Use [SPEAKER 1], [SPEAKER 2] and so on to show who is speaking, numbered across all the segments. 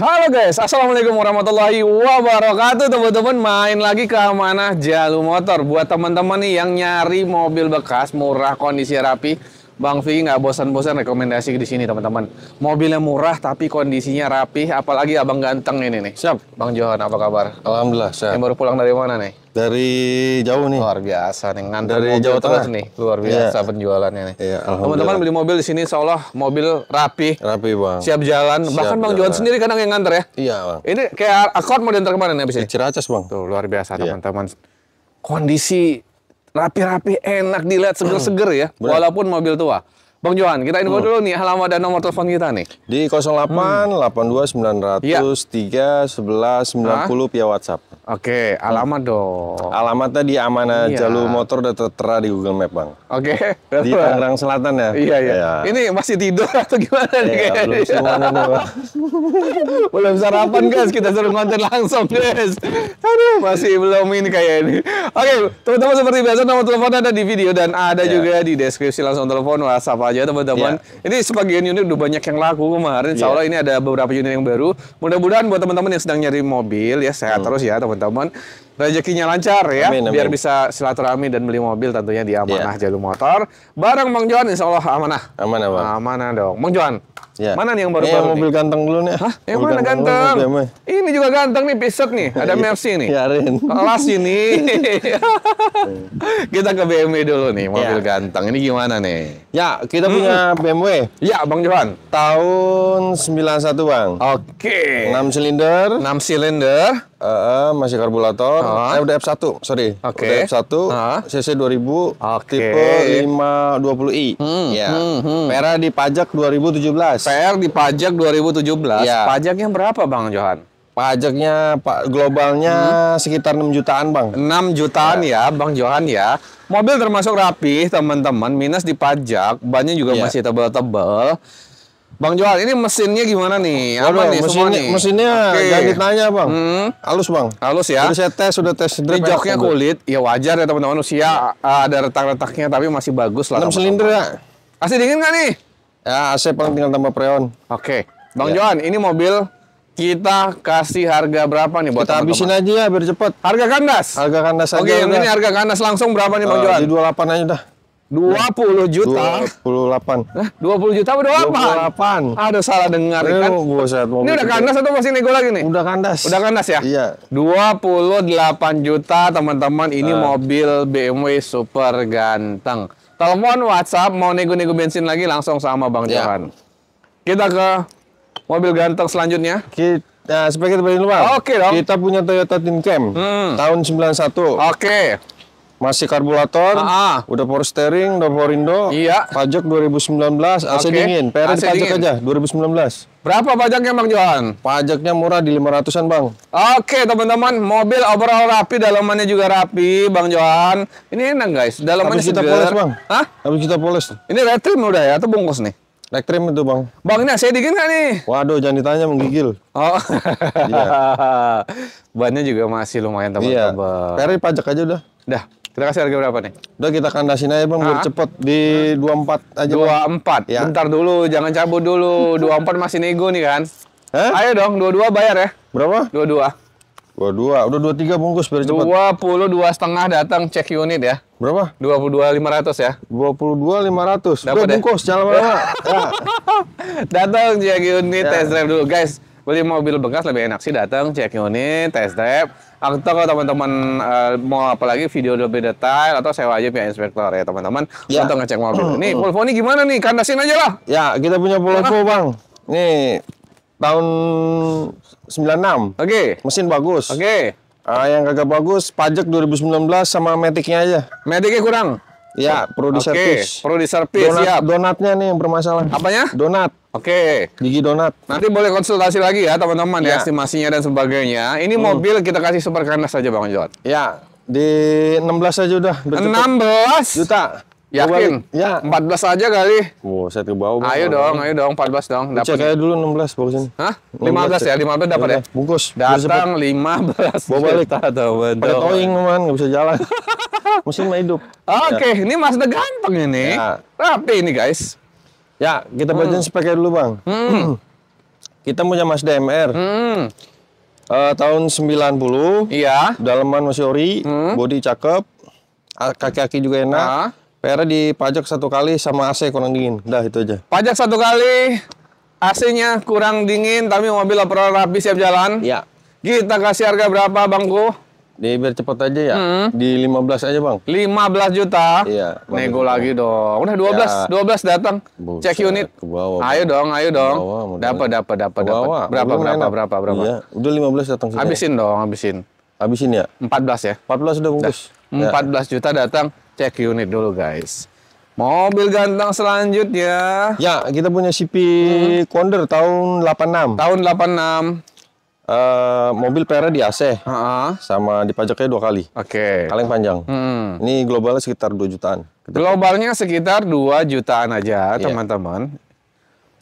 [SPEAKER 1] Halo guys, Assalamualaikum warahmatullahi wabarakatuh Teman-teman main lagi ke mana Jalu Motor Buat teman-teman nih yang nyari mobil bekas Murah, kondisi rapi Bang Vicky nggak bosan-bosan rekomendasi di sini teman-teman Mobilnya murah tapi kondisinya rapi Apalagi abang ganteng ini nih Siap Bang Johan apa kabar? Alhamdulillah, siap Yang baru pulang dari mana nih? Dari jauh nih. Luar biasa nih. Ngantar dari Jawa Tengah nih. Luar iya. biasa yeah. penjualannya nih. Yeah, iya, Teman-teman beli mobil di sini seolah mobil rapi. Rapi, Bang. Siap jalan. Siap Bahkan Bang Johan sendiri kadang yang nganter ya. Iya, Bang. Ini kayak akun mau diantar kemana ya, nih abis ini? Ya? Ciracas, Bang. Tuh, luar biasa iya. teman-teman. Yeah. Kondisi rapi-rapi enak dilihat seger-seger ya. Bener. Walaupun mobil tua. Bang Johan, kita info hmm. dulu nih alamat dan nomor telepon kita nih. Di 08 hmm. 82 900 ya. 3 11 90 via WhatsApp. Oke, alamat dong. Alamatnya di Amana iya. Jalur Motor udah tertera di Google Map, Bang. Oke. Di Tangerang Selatan ya? Iya, iya. Ya. Ini masih tidur atau gimana iya, nih? Ya, Belum semuanya, nih, Bang. belum sarapan, guys. Kita suruh konten langsung, guys. Aduh, masih belum ini kayak ini. Oke, teman-teman seperti biasa nomor telepon ada di video dan ada yeah. juga di deskripsi langsung telepon WhatsApp aja, teman-teman. Yeah. Ini sebagian unit udah banyak yang laku kemarin. Iya. Insya yeah. Allah ini ada beberapa unit yang baru. Mudah-mudahan buat teman-teman yang sedang nyari mobil ya sehat hmm. terus ya, teman One. rezekinya lancar ya, amin, amin. biar bisa silaturahmi dan beli mobil tentunya di Amanah yeah. Jalur Motor. Bareng Bang Johan insya Allah amanah. Amanah, Bang. Amanah dong. Bang Johan, yeah. mana nih yang baru-baru eh, mobil nih? ganteng dulu nih. Hah? Yang mana ganteng? ganteng? Eh. Ini juga ganteng nih, pisut nih. Ada iya, Mercy nih. yarin Kelas ini. kita ke BMW dulu nih, iya. mobil yeah. ganteng. Ini gimana nih? Ya, kita hmm. punya BMW. Ya, Bang Johan. Tahun 91, Bang. Oke. Okay. 6 silinder. Enam silinder. Uh, masih karburator uh. eh, udah F1, sorry. Oke. Okay. Udah F1, uh. CC 2000, okay. tipe 520i. Hmm. Ya. Hmm, hmm. Pera dipajak 2017. PR dipajak 2017. Ya. Pajaknya berapa Bang Johan? Pajaknya pak globalnya hmm. sekitar 6 jutaan, Bang. 6 jutaan ya, ya Bang Johan ya. Mobil termasuk rapi, teman-teman, minus di pajak, bannya juga ya. masih tebel-tebel. Bang Johan, ini mesinnya gimana nih? Apa nih mesinnya, semua nih? Mesinnya okay. jangan ditanya, Bang. Hmm. Halus, Bang. Halus ya. Sudah saya tes, sudah tes drip. Ini joknya ya, kulit, ya wajar ya teman-teman usia eh, ada retak-retaknya tapi masih bagus lah. 6 silinder ya. AC dingin nggak nih? Ya, AC paling tinggal tambah preon. Oke. Okay. Bang ya. Johan, ini mobil kita kasih harga berapa nih buat kita teman -teman? habisin aja ya biar cepet harga kandas harga kandas aja Oke, okay, ini harga kandas langsung berapa nih Bang uh, Johan? di 28 aja udah dua puluh juta. dua puluh delapan dua puluh juta apa 28? 28. Aduh salah dengar Aduh, kan. ini udah kandas atau masih nego lagi nih? Udah kandas. Udah kandas ya? Iya. delapan juta teman-teman ini uh. mobil BMW super ganteng. Telepon WhatsApp mau nego-nego bensin lagi langsung sama Bang yeah. Johan. Kita ke mobil ganteng selanjutnya. Kita Nah, sebagai teman luar. Oke dong. Kita punya Toyota Team Cam hmm. tahun 91. Oke. Okay. Masih karburator, ah, ah, udah power steering, udah power indo. Iya. Pajak 2019, AC okay. dingin. PR AC pajak dingin. aja 2019. Berapa pajaknya Bang Johan? Pajaknya murah di 500-an, Bang. Oke, teman-teman, mobil overall rapi, dalamannya juga rapi, Bang Johan. Ini enak, guys. Dalamannya Habis kita seger. poles, Bang. Hah? Habis kita poles. Ini red trim udah ya atau bungkus nih? Retrim trim itu bang. Bang ini AC dingin nggak nih? Waduh jangan ditanya menggigil. Oh. iya. Bannya juga masih lumayan iya. teman-teman. Iya. pajak aja udah. Dah. Kita kasih harga berapa nih? Udah kita kandasin aja bang, biar cepet di 24 aja Dua empat, Ya. Bentar dulu, jangan cabut dulu Dua empat masih nego nih kan Hah? Ayo dong, dua-dua bayar ya Berapa? Dua-dua Dua-dua, udah dua-tiga bungkus biar cepet dua setengah datang cek unit ya Berapa? Dua dua puluh lima ratus ya Dua dua puluh lima ratus. udah ya? bungkus, jangan lama ya. Datang cek unit, ya. test drive dulu Guys, beli mobil bekas lebih enak sih datang cek unit test drive atau kalau teman-teman uh, mau apalagi video lebih detail atau sewa aja pihak inspektor ya teman-teman ya. untuk ngecek mobil ini. Volvo ini gimana nih kandasin aja lah ya kita punya Volvo bang nih tahun 96 oke okay. mesin bagus oke okay. Ah, eh, yang kagak bagus pajak 2019 sama metiknya aja metiknya kurang Ya, perlu diservis. Okay, perlu diservis, donat, Donatnya nih yang bermasalah. Apanya? Donat. Oke, gigi donat. Nanti boleh konsultasi lagi ya teman-teman ya. ya estimasinya dan sebagainya. Ini hmm. mobil kita kasih super kandas saja Bang Jod. Ya, di 16 aja udah. Enam 16 juta. Yakin? Ya. 14 aja kali. Wow, saya ke bawah. Ayo dong, ayo dong 14 dong. Dapat. Cek aja dulu 16 barusan. Hah? 15 cek. ya, 15 ya? dapat iya, ya? Bungkus. Datang 15. Bawa balik. Ada towing man, enggak bisa jalan. Mesin mah hidup. Oke, okay, ya. ini Mazda ganteng ini. Ya. Rapi ini guys. Ya, kita bacain hmm. speknya dulu, Bang. Hmm. kita punya Mas DMR, Hmm. Uh, tahun 90. Iya. Dalaman masih ori, hmm. body cakep, kaki-kaki juga enak. Ah. PR di pajak satu kali sama AC kurang dingin. Dah itu aja. Pajak satu kali, AC-nya kurang dingin, tapi mobil laporan rapi siap jalan. Ya. Kita kasih harga berapa, Bangku? Di biar cepat aja ya. Hmm. Di 15 aja, Bang. 15 juta. Iya. Nego lagi dong. Udah 12, ya. 12 datang. Cek unit. Ke bawah. Ayo dong, ayo dong. Dapat, dapat, dapat, dapat. Berapa, Belum berapa, enak. berapa, berapa? Iya. Udah 15 datang sini. Habisin dong, habisin. Habisin ya? 14 ya. 14 udah bungkus. Ya. 14 juta datang. Cek unit dulu, guys. Mobil ganteng selanjutnya. Ya, kita punya CP hmm. tahun 86. Tahun 86. Uh, mobil PR di AC uh -huh. sama dipajaknya dua kali. Oke. Okay. Kaleng panjang. Hmm. Ini globalnya sekitar 2 jutaan. Globalnya sekitar 2 jutaan aja, iya. teman-teman.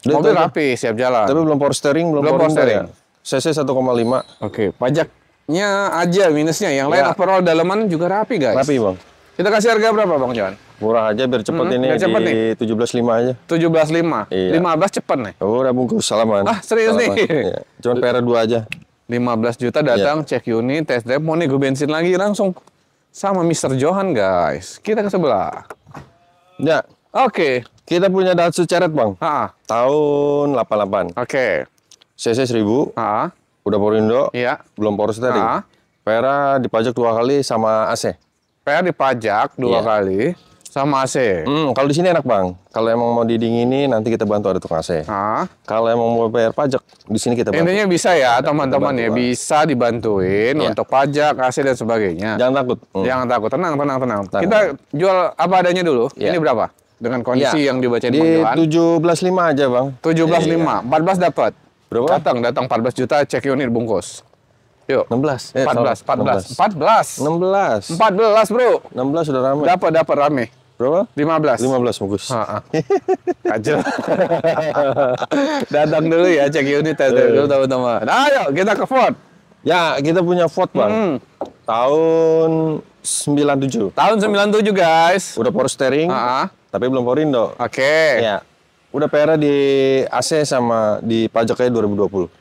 [SPEAKER 2] Yeah. Mobil rapi,
[SPEAKER 1] siap jalan. Tapi belum power steering, belum, belum power ya? steering. Ya. CC 1,5. Oke, okay. pajaknya aja minusnya. Yang yeah. lain iya. overall dalaman juga rapi, guys. Rapi, Bang. Kita kasih harga berapa Bang Johan? Murah aja biar cepet -hmm, ini biar cepet di belas lima aja. tujuh belas lima iya. lima belas cepet nih. Oh, udah bungkus salaman. Ah, serius salaman. nih. Iya. Cuman PR dua aja. 15 juta datang iya. cek unit, tes drive, mau nego bensin lagi langsung sama Mister Johan guys. Kita ke sebelah. Ya. Oke. Okay. Kita punya Datsu Ceret, Bang. Ha -ha. Tahun 88. Oke. Okay. CC 1000. Ah, -ha. Udah Porindo. Iya. Belum poros tadi. Ah, Pera dipajak dua kali sama AC di pajak dua yeah. kali sama AC. Hmm, kalau di sini enak bang. Kalau emang mau ini nanti kita bantu ada tukang AC. Ah. Kalau emang mau bayar pajak di sini kita Intinya bisa ya teman-teman ya bisa dibantuin yeah. untuk pajak AC dan sebagainya. Jangan takut. Hmm. Jangan takut. Tenang, tenang, tenang. tenang. Kita jual apa adanya dulu. Yeah. Ini berapa? Dengan kondisi yeah. yang dibaca di tujuh belas lima aja bang. Tujuh belas lima. Iya. Empat dapat. Berapa? Datang, datang 14 juta cek unit bungkus. Yuk. 16. Eh, 14, 14, 14. 16. 14. 14, Bro. 16 sudah ramai. Dapat dapat ramai. Berapa? 15. 15 bagus. Heeh. Kacau. Datang dulu ya cek unit ya, dulu eh. teman-teman. Nah, kita ke Ford. Ya, kita punya Ford, Bang. Hmm. Tahun 97. Tahun 97, guys. Udah power steering. Ha -ha. Tapi belum power indo. Oke. Okay. Ya. Udah pera di AC sama di pajaknya 2020.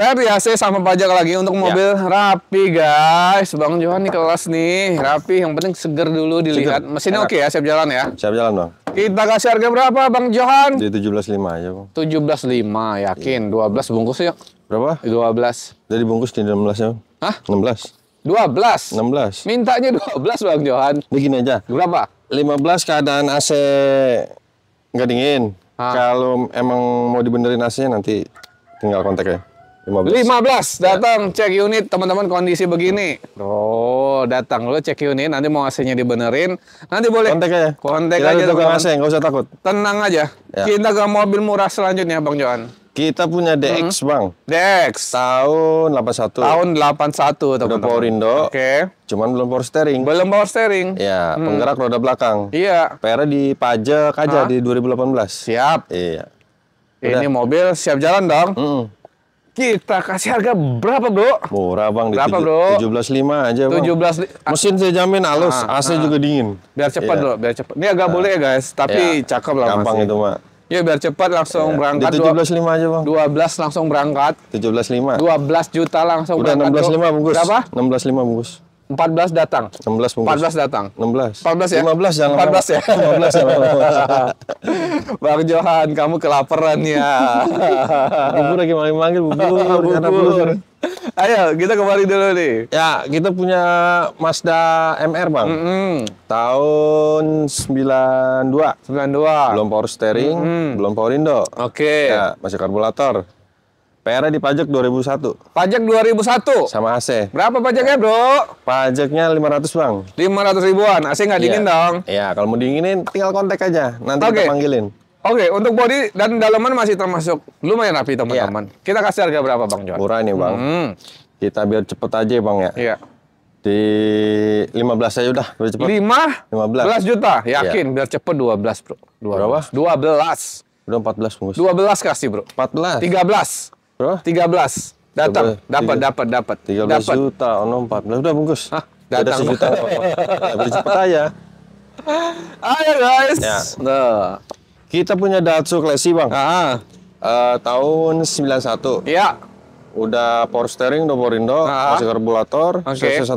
[SPEAKER 1] PR di AC sama pajak lagi untuk ya. mobil ya. rapi guys. Bang Johan nih kelas nih, rapi. Yang penting seger dulu dilihat. Seger. Mesinnya oke okay ya, siap jalan ya? Siap jalan bang. Kita kasih harga berapa Bang Johan? Di lima aja bang. Tujuh belas 17.5 yakin? Dua belas bungkus ya? Berapa? Dua belas. Jadi bungkus di belas ya? Hah? belas. Enam belas. Mintanya dua belas, Bang Johan. Begini aja. Berapa? Lima belas. keadaan AC nggak dingin. Kalau emang mau dibenerin ac nanti tinggal kontak ya. 15. 15 ya. datang ya. cek unit teman-teman kondisi begini. Oh, datang lu cek unit nanti mau AC-nya dibenerin. Nanti boleh kontak aja. Kontak aja tukang AC, enggak usah takut. Tenang aja. Ya. Kita ke mobil murah selanjutnya Bang Johan. Kita punya DX, hmm. Bang. DX tahun 81. Tahun 81, teman-teman. power indo. Oke. Okay. Cuman belum power steering. Belum power steering. Ya, hmm. penggerak roda belakang. Iya. PR di pajak aja ha? di 2018. Siap. Iya. Udah. Ini mobil siap jalan dong. Mm kita kasih harga berapa, Bro? Murah, Bang. Berapa, di Bro? 17.5 aja, Bang. 17 Mesin saya jamin halus, ah, AC ah. juga dingin. Biar cepat, yeah. Bro, biar cepat. Ini agak ah. boleh ya, guys, tapi yeah. cakep lah Gampang masih. itu, Mak. Ya biar cepat langsung yeah. berangkat. belas lima aja, Bang. belas langsung berangkat. Tujuh belas lima. Dua belas juta langsung Udah berangkat. belas lima bungkus. Berapa? lima bungkus. 14 datang. 16 bungkus. 14 datang. 16. 14 ya? 15 jangan 14 ya? 15 ya. Bang Johan, kamu kelaparan ya. Ibu lagi manggil-manggil bubur, bubur. Ayo, kita kembali dulu nih. Ya, kita punya Mazda MR, Bang. Mm -hmm. Tahun 92. 92. Belum power steering, mm -hmm. belum power indo. Oke. Okay. Ya, masih karburator. PR di pajak 2001. Pajak 2001? Sama AC. Berapa pajaknya, Bro? Pajaknya 500, Bang. 500 ribuan. AC nggak iya. dingin yeah. dong? Iya, yeah, kalau mau dinginin tinggal kontak aja. Nanti okay. kita panggilin. Oke, okay, untuk body dan dalaman masih termasuk lumayan rapi, iya. teman-teman. Yeah. Kita kasih harga berapa, Bang John? Murah nih, Bang. Hmm. Kita biar cepet aja, Bang ya. Iya. Yeah. Di 15 aja udah, biar cepet. 5? 15. 15 juta. Yakin yeah. biar cepet 12, Bro. 12. Berapa? 12. Udah 14, Bung. 12 kasih, Bro. 14. 13. Berapa? 13. Datang, dapat, dapat, dapat. 13 dapet. juta, ono 14. Udah bungkus. Hah? Datang. Udah sejuta. Nah, beri cepat aja. Ayo guys. Ya. Nah. Kita punya Datsu Classy, Bang. Ah. Uh, tahun 91. Iya. Udah power steering, double rindo, ah. masih karburator, okay. cc 1,6.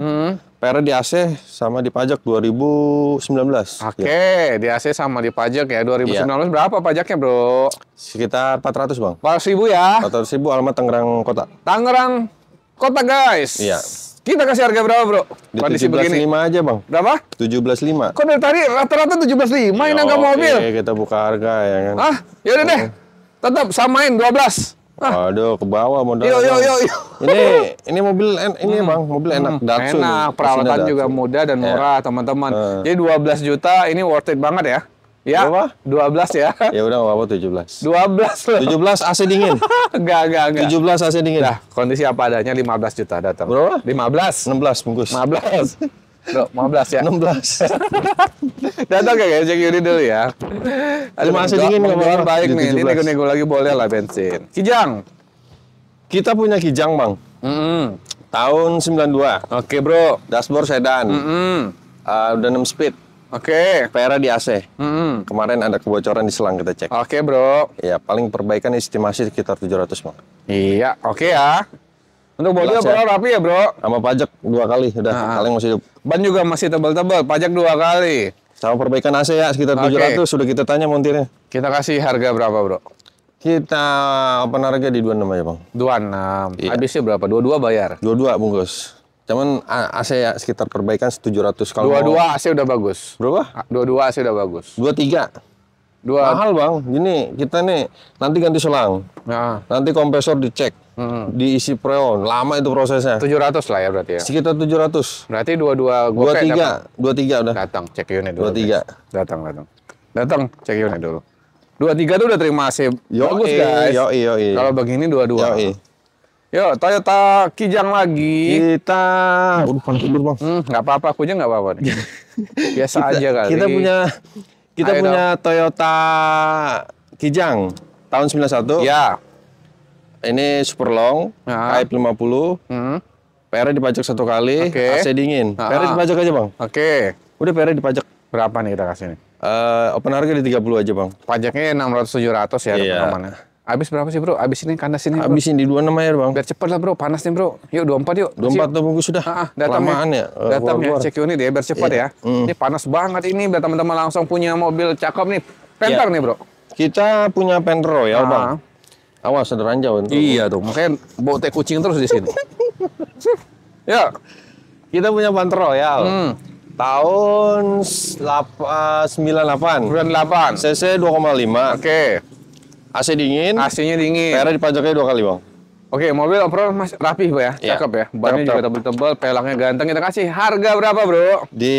[SPEAKER 1] Hmm PR di AC sama di pajak 2019. Oke, okay, ya. di AC sama di pajak ya 2019 ya. berapa pajaknya, Bro? Sekitar 400, Bang. 400 ribu ya. 400 ribu alamat Tangerang Kota. Tangerang Kota, guys. Iya. Kita kasih harga berapa, Bro? Di Kondisi 17, begini. 5 aja, Bang. Berapa? 17.5. Kok dari tadi rata-rata 17.5 ini enggak mobil? Oke, kita buka harga ya kan. Ah, ya udah deh. Iya. Tetap samain 12. Ah. Aduh, ke bawah modal. Yo yo yo. Ini ini mobil en, ini hmm. Bang, mobil enak hmm. Datsun. Enak, peralatan Datsun. juga mudah dan ya. murah, teman-teman. Yeah. Hmm. Uh. Jadi 12 juta ini worth it banget ya. Ya, Berapa? 12 ya. Ya udah enggak apa-apa 17. 12 loh. 17 AC dingin. enggak, enggak, enggak. 17 AC dingin. Nah, kondisi apa adanya 15 juta datang. Berapa? 15. 16 bungkus. 15. 15 ya? 16 Datang gak guys, cek Yudi dulu ya Aduh, Masih dingin ngobrol baik nih, ini nego-nego lagi boleh lah bensin Kijang Kita punya Kijang bang mm -hmm. Tahun 92 Oke okay, bro Dashboard sedan mm -hmm. uh, Udah 6 speed Oke. Okay. Pera di AC. Mm -hmm. Kemarin ada kebocoran di selang kita cek. Oke okay, bro. Ya paling perbaikan estimasi sekitar 700 bang. Iya. Oke okay, ya. Untuk bodi ya. rapi ya bro. Sama pajak dua kali udah nah. kaleng masih hidup. Ban juga masih tebal-tebal, pajak dua kali. Sama perbaikan AC ya sekitar okay. 700 sudah kita tanya montirnya. Kita kasih harga berapa bro? Kita open harga di 26 aja bang. 26. Iya. Habisnya berapa? 22 bayar? 22 bungkus. Cuman AC ya sekitar perbaikan 700 kalau 22 mau... AC udah bagus. Berapa? 22 AC udah bagus. 23. Dua. Mahal bang, gini kita nih nanti ganti selang, nah. nanti kompresor dicek, hmm. diisi preon Lama itu prosesnya. 700 lah ya berarti ya. Sekitar 700. Berarti 22 gua 23, 23 udah. Datang cek unit dulu. 23. Guys. Datang, datang. Datang cek unit dulu. 23 tuh udah terima AC. Yo Bagus i, guys. Yo, yo, yo. Kalau begini 22. Yo, i. Yo, Toyota Kijang lagi. Kita, udah bang, udah bang. Hmm, nggak apa-apa, aja nggak apa-apa. nih Biasa kita, aja kali. Kita punya, kita Ayo punya dong. Toyota Kijang tahun 91. Ya. Ini super long, nah. lima 50. Hmm. PR dipajak satu kali, okay. AC dingin. Nah. PR dipajak aja, Bang. Oke. Okay. Udah PR dipajak. Berapa nih kita kasih ini? Uh, open harga di 30 aja, Bang. Pajaknya 600 700 ya, iya. teman mana ya. Abis berapa sih, Bro? Abis ini kandas ini. Habis ini 26 aja, Bang. Biar cepet lah, Bro. Panas nih, Bro. Yuk 24 yuk. 24 tuh bungkus sudah. Heeh, ah, ah, datang ya. ya eh, datang ya, cek unit ya biar cepet iya. ya. Mm. Ini panas banget ini biar teman-teman langsung punya mobil cakep nih. Pentar yeah. nih, Bro. Kita punya Pentro ya, nah. Bang. Awas ada ranjau itu. Iya tuh, makanya bawa teh kucing terus di sini. ya. Kita punya Pantro ya. Hmm. Tahun 98. 98. CC 2,5. Oke. Okay. AC dingin. AC-nya dingin. PR dipajaknya dua kali, Bang. Oke, mobil overall masih rapi bu ya. Iya. ya. Cakep ya. Bannya juga tebel-tebel, pelangnya ganteng. Kita kasih harga berapa, Bro? Di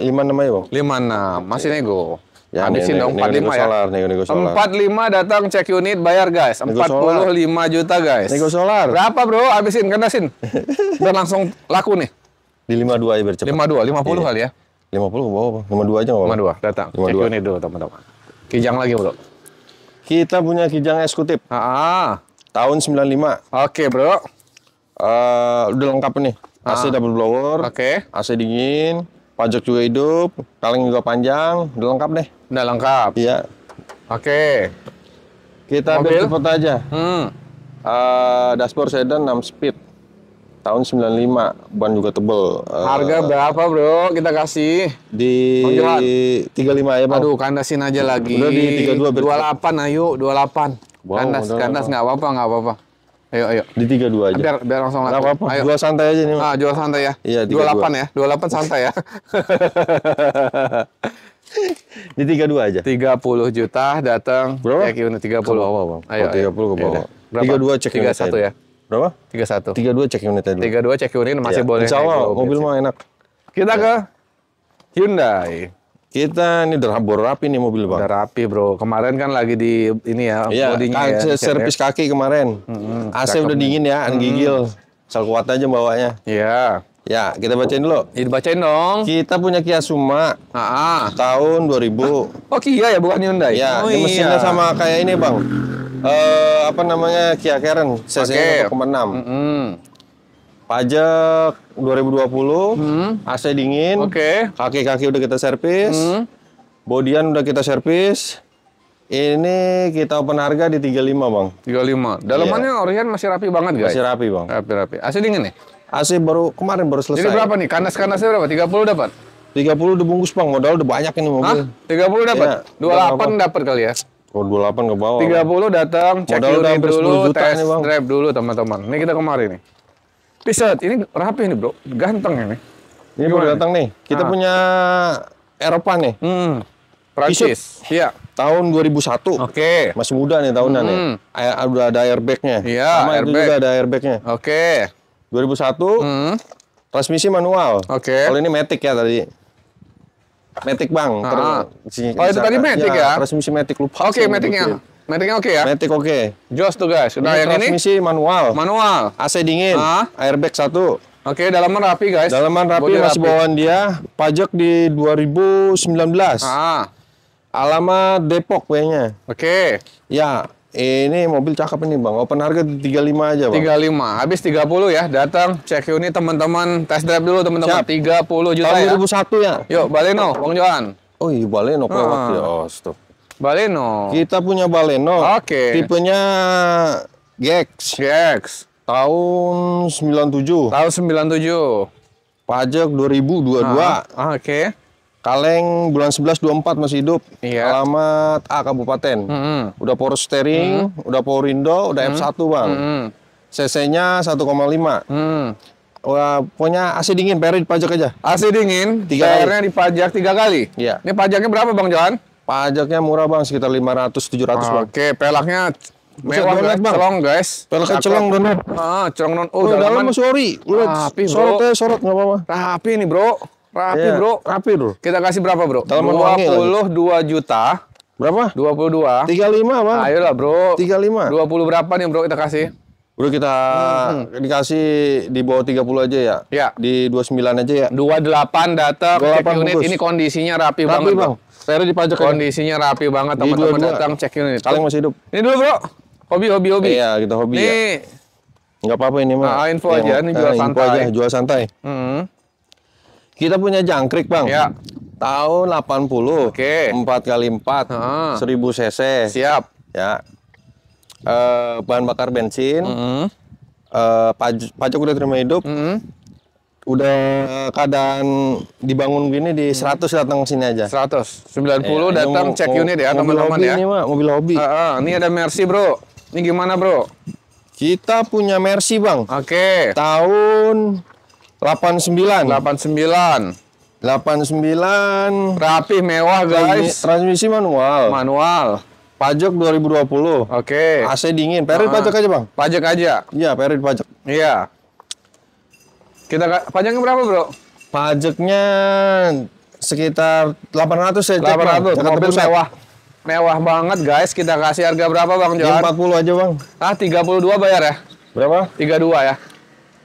[SPEAKER 1] lima enam ya, Bang. enam Masih nego. Ya, Habisin dong 45 nego ya. Solar, nego -nego solar. 45 datang cek unit bayar guys. 45 juta guys. Nego solar. Berapa bro? Habisin kena sin. Dan langsung laku nih. Di 52 ya biar cepat. 52, 50 iya. kali ya. 50 ke bawah apa? 52 aja enggak apa-apa. 52 datang. 52. Cek unit dulu teman-teman. Kijang lagi bro. Kita punya kijang eksekutif. Ah. ah. Tahun 95. Oke okay, bro. Uh, udah lengkap nih. Ah. AC double blower. Oke. Okay. AC dingin pajak juga hidup, kaleng juga panjang, udah lengkap deh. Udah lengkap. Iya. Oke. Kita ambil cepet aja. Hmm. Uh, dashboard sedan 6 speed tahun 95 ban juga tebel eh, harga berapa bro kita kasih di tiga 35 ya bang aduh kandasin aja lagi Udah di 32 28 ayo 28 wow, kandas kandas nggak apa-apa nggak apa-apa Ayo, ayo. Di 32 aja. Biar, biar langsung lah. apa-apa. Ayo. Jual santai aja nih. Ah, dua santai ya. Iya, 32. 28 ya. 28 santai ya. di 32 aja. 30 juta datang. Berapa? Cek unit 30. Ke bawah, Bang. Ayo, oh, 30 ayo. ke bawah. Berapa? 32 cek unit. 31 ya. Berapa? 31. 32 cek unit dulu. 32 cek unit masih ya. boleh. Insya Allah, mobil mah enak. Kita ya. ke iya. Hyundai. Kita ini udah rapi nih mobil bang. Udah rapi bro. Kemarin kan lagi di ini ya. Iya. Kan ya, servis ya. kaki kemarin. Mm -hmm, AC udah dingin ya, anggigil. Mm -hmm. Sel kuat aja bawanya. Iya. Ya, kita bacain dulu. Ya, bacain dong. Kita punya Kia Suma. Ah. Tahun 2000. Hah? Oh Kia ya, bukan Hyundai. Ya, oh, ini mesinnya iya. sama kayak ini bang. Eh uh, apa namanya Kia Karen. Cc okay. Mm -hmm pajak 2020, hmm. AC dingin, okay. kaki-kaki udah kita servis, hmm. bodian udah kita servis. Ini kita open harga di 35, Bang. 35. Dalamannya yeah. Orion masih rapi banget, guys. Masih rapi, Bang. Rapi-rapi. AC dingin nih. AC baru kemarin baru selesai. Jadi berapa nih? kanas-kanasnya berapa? 30 dapat? 30 udah bungkus, Bang. Modal udah banyak ini mobil. Hah? 30 dapat? Yeah. 28 dapat kali ya? Oh, 28 ke bawah. 30 datang, cek Modal dulu, tes drive dulu, teman-teman. Ini kita kemarin nih t ini rapi nih bro, ganteng ini. Ini baru datang nih. Kita ah. punya Eropa nih. Hmm.
[SPEAKER 2] Prancis.
[SPEAKER 1] Iya. Tahun 2001. Oke. Okay. Masih muda nih tahunan hmm. nih. Ah, udah ada airbagnya. Iya. airbag. juga ada airbagnya. Oke. Okay. 2001. Hmm. Transmisi manual. Oke. Okay. Kalau ini matic ya tadi. Matic bang. Ah. Ter oh itu tadi kan. matic iya, ya? Transmisi matic lupa. Oke okay, maticnya. Matic oke okay ya? Matic oke. Okay. Joss tuh guys. Udah ini yang transmisi ini? manual. Manual. AC dingin. Ah. Airbag satu. Oke, okay, dalaman rapi guys. Dalaman rapi Bodi masih rapi. bawaan dia. Pajak di 2019. Ah. Alamat Depok kayaknya. Oke. Okay. Ya, ini mobil cakep ini Bang. Open harga 35 aja Bang. 35. Habis 30 ya, datang cek unit teman-teman. Tes drive dulu teman-teman. 30 juta Tahun ya. 2001 ya. Yuk, Baleno, Bang Johan. Oh iya, Baleno ah. ya. Oh, stop. Baleno. Kita punya Baleno. Oke. Okay. Tipenya GX. GX. Tahun 97. Tahun 97. Pajak 2022. Ah, ah oke. Okay. Kaleng bulan 11 24 masih hidup. Iya. Alamat A Kabupaten. Mm -hmm. Udah power steering, mm -hmm. udah power window, udah mm -hmm. F1, Bang. Mm -hmm. CC-nya 1,5. Mm. -hmm. Wah, punya AC dingin, pair dipajak aja. AC dingin, PR-nya dipajak tiga kali. Iya. Ini pajaknya berapa, Bang Johan? Pajaknya murah bang, sekitar 500-700 ah, bang. Oke, pelaknya mewah guys, bang. celong guys. Pelaknya celong donet. Ah, celong non. Oh, oh dalam sorry. Udah rapi, bro. Sorot ya sorot nggak apa-apa. Rapi nih bro. Rapi yeah, bro. Rapi bro. Kita kasih berapa bro? Dalaman dua juta. Berapa? 22. 35, Bang. Nah, ayolah, Bro. 35. 20 berapa nih, Bro, kita kasih? Bro, kita hmm. dikasih di bawah 30 aja ya? Ya. Di 29 aja ya? 28 data. 28 unit. Bungkus. Ini kondisinya rapi, rapi banget, bang. bang. Saya di pajak Kondisinya rapi banget teman-teman datang cek ini. Kalau masih hidup. Ini dulu, Bro. Hobi hobi hobi. Iya, kita gitu, hobi ya. Nih. ya. Enggak apa-apa ini mah. Nah, info aja ini iya, jual santai. Aja, jual santai. Hmm. Kita punya jangkrik, Bang. Ya. Tahun 80. Oke. empat 4 kali 4. seribu cc. Siap. Ya. Eh, bahan bakar bensin. Mm -hmm. eh, pajak, pajak udah terima hidup. Mm -hmm udah eh. keadaan dibangun gini di 100 hmm. datang sini aja. 100. 90 ya, datang cek unit ya teman-teman ya. Ini mah mobil hobi. Uh, uh, ini ada Mercy, Bro. Ini gimana, Bro? Kita punya Mercy, Bang. Oke. Okay. Tahun 89. 89. 89 rapi mewah guys transmisi manual manual pajak 2020 oke okay. AC dingin perit uh ah, -huh. pajak aja bang pajak aja iya perit pajak iya kita pajaknya berapa, Bro? Pajaknya sekitar 800 ya. 800, mobil mewah. Mewah banget, guys. Kita kasih harga berapa, Bang Johan? 40 aja, Bang. Ah, 32 bayar ya? Berapa? 32 ya.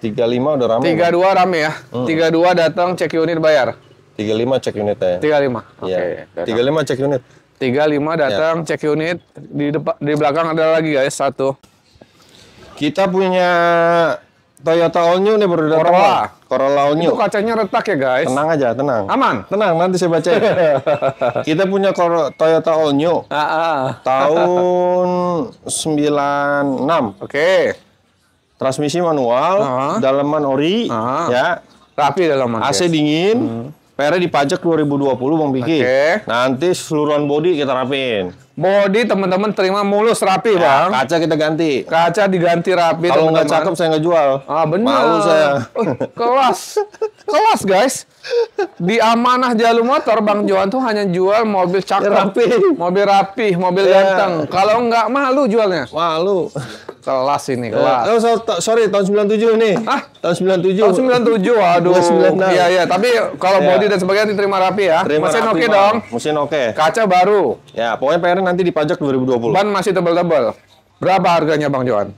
[SPEAKER 1] 35 udah rame. 32 bang. rame ya. Hmm. 32 datang cek unit bayar. 35 cek unit ya. 35. Iya. Oke. Okay. Ya. 35 cek unit. 35 datang ya. cek unit di depan di belakang ada lagi guys satu. Kita punya Toyota All New nih baru datang. Corolla. Corolla All New. Itu kacanya retak ya guys. Tenang aja, tenang. Aman. Tenang, nanti saya baca. Kita punya Toyota All New. Ah, ah. ah. Tahun 96. Oke. Okay. Transmisi manual, uh -huh. Ah. dalaman ori, uh ah. -huh. ya. Rapi dalaman. AC guys. dingin. Hmm. ribu dipajak 2020 Bang Piki. Okay. Nanti seluruhan body kita rapiin. Body teman-teman terima mulus rapi ya, bang. Kaca kita ganti. Kaca diganti rapi. Kalau nggak cakep saya nggak jual. Ah benar. Malu saya. Uh, kelas. kelas guys. Di amanah jalur motor Bang Johan tuh hanya jual mobil cakep, rapi. mobil rapi, mobil yeah. ganteng. Kalau nggak malu jualnya. Malu. Kelas ini, iya. kelas. oh, so, sorry, tahun 97 nih. Ah, tahun 97. Tahun 97, aduh. Iya, iya. Tapi kalau yeah. body dan sebagainya diterima rapi ya. Terima Mesin oke okay dong. Mesin oke. Okay. Kaca baru. Ya, pokoknya PR nanti dipajak 2020. Ban masih tebel-tebel. Berapa harganya Bang Johan?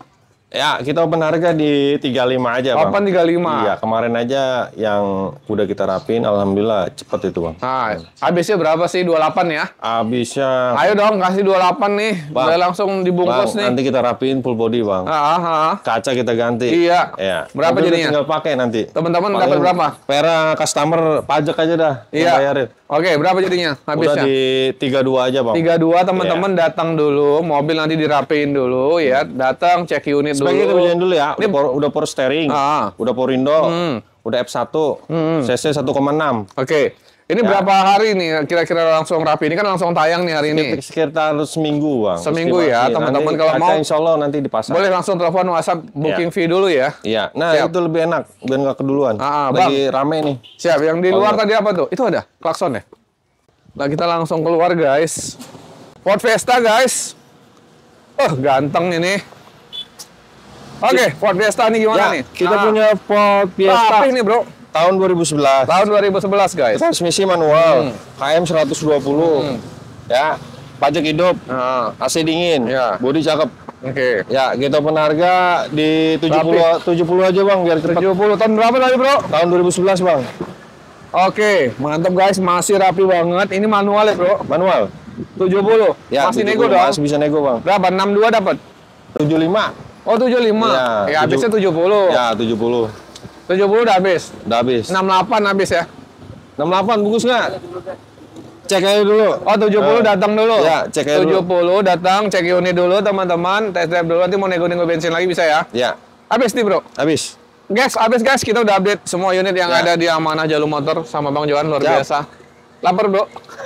[SPEAKER 1] Ya, kita open harga di 35 aja, Bang. Open 35. Iya, kemarin aja yang udah kita rapin alhamdulillah cepet itu, Bang. Nah, habisnya berapa sih? 28 ya? Habisnya Ayo dong kasih 28 nih. Bang, udah langsung dibungkus bang, nih. nanti kita rapin full body, Bang. Ah, ah, ah. Kaca kita ganti. Iya. Iya. Berapa Mobil jadinya? Tinggal pakai nanti. Teman-teman dapat berapa? Pera customer pajak aja dah. Iya. Bayarin. Oke, berapa jadinya habisnya? Udah di 32 aja, Bang. 32 teman-teman yeah. datang dulu, mobil nanti dirapiin dulu ya. Iya. Datang cek unit Sebaiknya kita bacain dulu ya. Ini udah, udah power steering, ah. udah power window, hmm. udah F1, hmm. CC 1,6. Oke. Okay. Ini ya. berapa hari nih kira-kira langsung rapi? Ini kan langsung tayang nih hari ini. Sekitar seminggu, Bang. Seminggu ya, teman-teman kalau mau. Insya Allah nanti dipasang. Boleh langsung telepon WhatsApp iya. booking ya. fee dulu ya. Iya. Nah, Siap. itu lebih enak biar nggak keduluan. Ah, ah Lagi bang. rame nih. Siap, yang di luar oh, iya. tadi apa tuh? Itu ada klakson ya? Nah, kita langsung keluar, guys. Ford Fiesta, guys. Eh, oh, ganteng ini. Oke, okay, Ford Fiesta nih gimana ya, nih? Kita nah. punya Ford nah, Fiesta. Tapi nih, Bro. Tahun 2011. Tahun 2011, guys. Transmisi manual, hmm. KM 120. Hmm. Ya, pajak hidup, nah. AC dingin, ya. bodi cakep. Oke. Okay. Ya, kita gitu penarga di 70 Rapih. 70 aja, Bang, biar cepat. 70 tahun berapa tadi, Bro? Tahun 2011, Bang. Oke, okay, mantap guys, masih rapi banget. Ini manual ya, Bro? Manual. 70. Ya, masih 70, nego dong. Masih bisa nego, Bang. Berapa? 62 dapat. 75. Oh 75. Ya, ya habisnya 70. Ya, 70. 70 udah habis. Udah habis. 68 habis ya. 68 bungkus nggak? Cek aja dulu. Oh 70 uh, eh, datang dulu. Ya, cek aja 70 dulu. 70 datang, cek unit dulu teman-teman, tes drive dulu nanti mau nego-nego bensin lagi bisa ya? Ya. Habis nih, Bro. Habis. Guys, habis guys kita udah update semua unit yang ya. ada di Amanah Jalur Motor sama Bang Johan luar Siap. biasa. Lapar, Bro.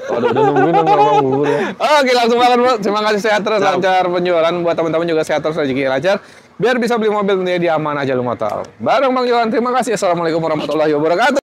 [SPEAKER 1] Waduh, udah nungguin ngomong bubur ya. Oke, langsung makan, Bro. Terima kasih sehat terus Siap. lancar penjualan buat teman-teman juga sehat terus rezeki lancar. Biar bisa beli mobil tentunya di aman aja lu motor. Bareng Bang Johan, terima kasih. Assalamualaikum warahmatullahi wabarakatuh.